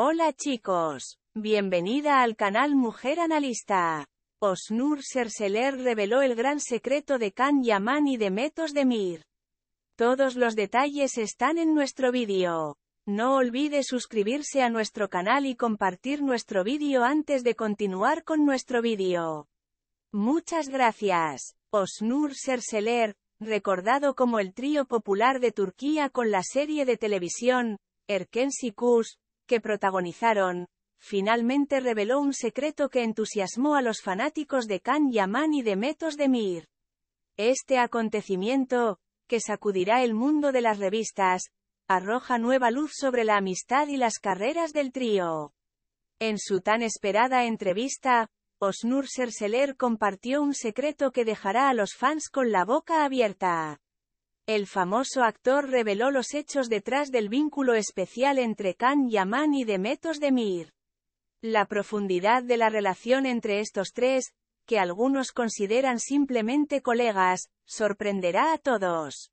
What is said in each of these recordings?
Hola chicos, bienvenida al canal Mujer Analista. Osnur Serseler reveló el gran secreto de Can Yaman y de Metos de Mir. Todos los detalles están en nuestro vídeo. No olvide suscribirse a nuestro canal y compartir nuestro vídeo antes de continuar con nuestro vídeo. Muchas gracias. Osnur Serseler, recordado como el trío popular de Turquía con la serie de televisión, Erken que protagonizaron, finalmente reveló un secreto que entusiasmó a los fanáticos de Khan Yaman y de Metos de Mir. Este acontecimiento, que sacudirá el mundo de las revistas, arroja nueva luz sobre la amistad y las carreras del trío. En su tan esperada entrevista, Osnur Serseler compartió un secreto que dejará a los fans con la boca abierta. El famoso actor reveló los hechos detrás del vínculo especial entre Khan Yaman y Demetos Mir. La profundidad de la relación entre estos tres, que algunos consideran simplemente colegas, sorprenderá a todos.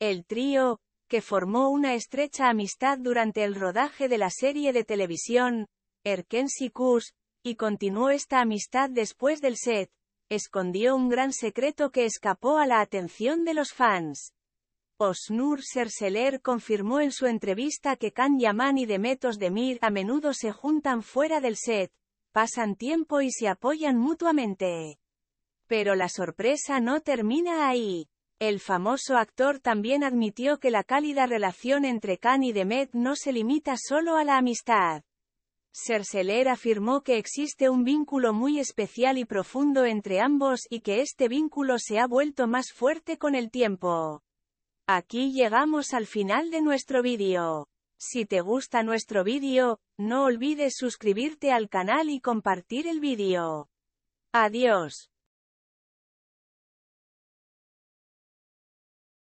El trío, que formó una estrecha amistad durante el rodaje de la serie de televisión, Erkenci Kus, y continuó esta amistad después del set, escondió un gran secreto que escapó a la atención de los fans. Osnur Serseler confirmó en su entrevista que Kan Yaman y Demet Demir a menudo se juntan fuera del set, pasan tiempo y se apoyan mutuamente. Pero la sorpresa no termina ahí. El famoso actor también admitió que la cálida relación entre Khan y Demet no se limita solo a la amistad. Serseler afirmó que existe un vínculo muy especial y profundo entre ambos y que este vínculo se ha vuelto más fuerte con el tiempo. Aquí llegamos al final de nuestro vídeo. Si te gusta nuestro vídeo, no olvides suscribirte al canal y compartir el vídeo. Adiós.